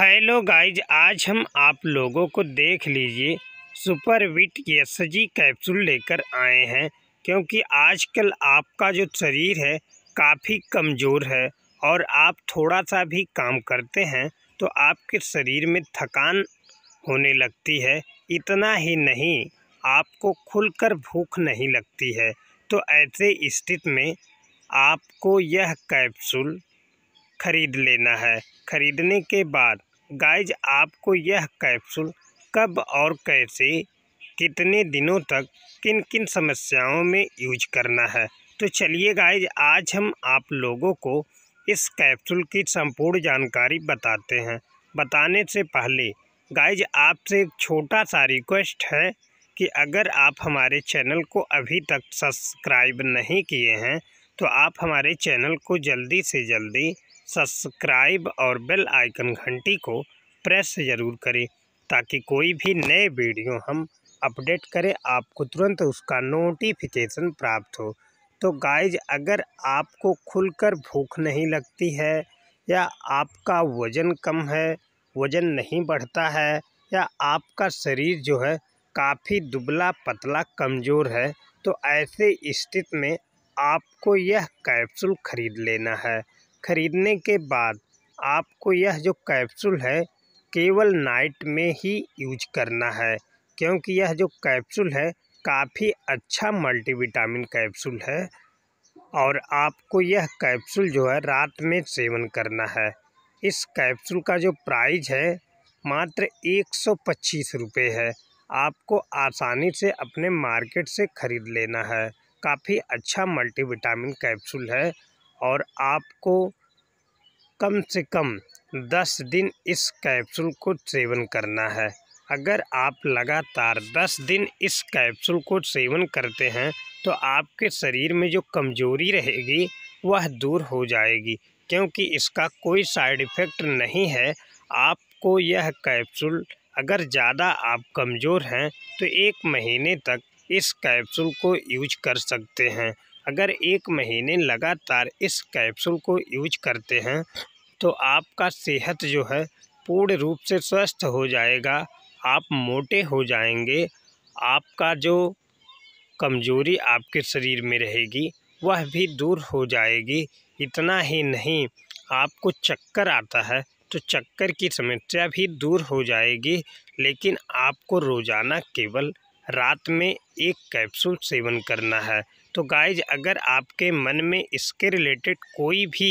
hello guys आज हम आप लोगों को देख लीजिए super vit S G capsule लेकर आए हैं क्योंकि आजकल आपका जो शरीर है काफ़ी कमज़ोर है और आप थोड़ा सा भी काम करते हैं तो आपके शरीर में थकान होने लगती है इतना ही नहीं आपको खुलकर भूख नहीं लगती है तो ऐसे स्थिति में आपको यह कैप्सूल ख़रीद लेना है ख़रीदने के बाद गाइज आपको यह कैप्सूल कब और कैसे कितने दिनों तक किन किन समस्याओं में यूज करना है तो चलिए गाइज आज हम आप लोगों को इस कैप्सूल की संपूर्ण जानकारी बताते हैं बताने से पहले गाइज आपसे एक छोटा सा रिक्वेस्ट है कि अगर आप हमारे चैनल को अभी तक सब्सक्राइब नहीं किए हैं तो आप हमारे चैनल को जल्दी से जल्दी सब्सक्राइब और बेल आइकन घंटी को प्रेस ज़रूर करें ताकि कोई भी नए वीडियो हम अपडेट करें आपको तुरंत उसका नोटिफिकेशन प्राप्त हो तो गाइज अगर आपको खुलकर भूख नहीं लगती है या आपका वज़न कम है वज़न नहीं बढ़ता है या आपका शरीर जो है काफ़ी दुबला पतला कमज़ोर है तो ऐसे स्थिति में आपको यह कैप्सूल ख़रीद लेना है ख़रीदने के बाद आपको यह जो कैप्सूल है केवल नाइट में ही यूज करना है क्योंकि यह जो कैप्सूल है काफ़ी अच्छा मल्टीविटामिन कैप्सूल है और आपको यह कैप्सूल जो है रात में सेवन करना है इस कैप्सूल का जो प्राइस है मात्र एक सौ पच्चीस रुपये है आपको आसानी से अपने मार्केट से ख़रीद लेना है काफ़ी अच्छा मल्टीविटामिन कैप्सूल है और आपको कम से कम दस दिन इस कैप्सूल को सेवन करना है अगर आप लगातार दस दिन इस कैप्सूल को सेवन करते हैं तो आपके शरीर में जो कमजोरी रहेगी वह दूर हो जाएगी क्योंकि इसका कोई साइड इफ़ेक्ट नहीं है आपको यह कैप्सूल अगर ज़्यादा आप कमज़ोर हैं तो एक महीने तक इस कैप्सूल को यूज कर सकते हैं अगर एक महीने लगातार इस कैप्सूल को यूज करते हैं तो आपका सेहत जो है पूर्ण रूप से स्वस्थ हो जाएगा आप मोटे हो जाएंगे आपका जो कमजोरी आपके शरीर में रहेगी वह भी दूर हो जाएगी इतना ही नहीं आपको चक्कर आता है तो चक्कर की समस्या भी दूर हो जाएगी लेकिन आपको रोज़ाना केवल रात में एक कैप्सूल सेवन करना है तो गाइज अगर आपके मन में इसके रिलेटेड कोई भी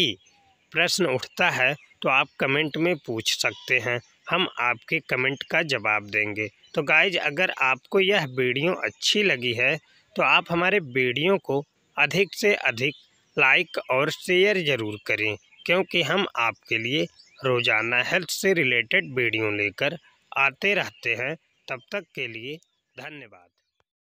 प्रश्न उठता है तो आप कमेंट में पूछ सकते हैं हम आपके कमेंट का जवाब देंगे तो गाइज अगर आपको यह वीडियो अच्छी लगी है तो आप हमारे वीडियो को अधिक से अधिक लाइक और शेयर ज़रूर करें क्योंकि हम आपके लिए रोज़ाना हेल्थ से रिलेटेड वीडियो लेकर आते रहते हैं तब तक के लिए धन्यवाद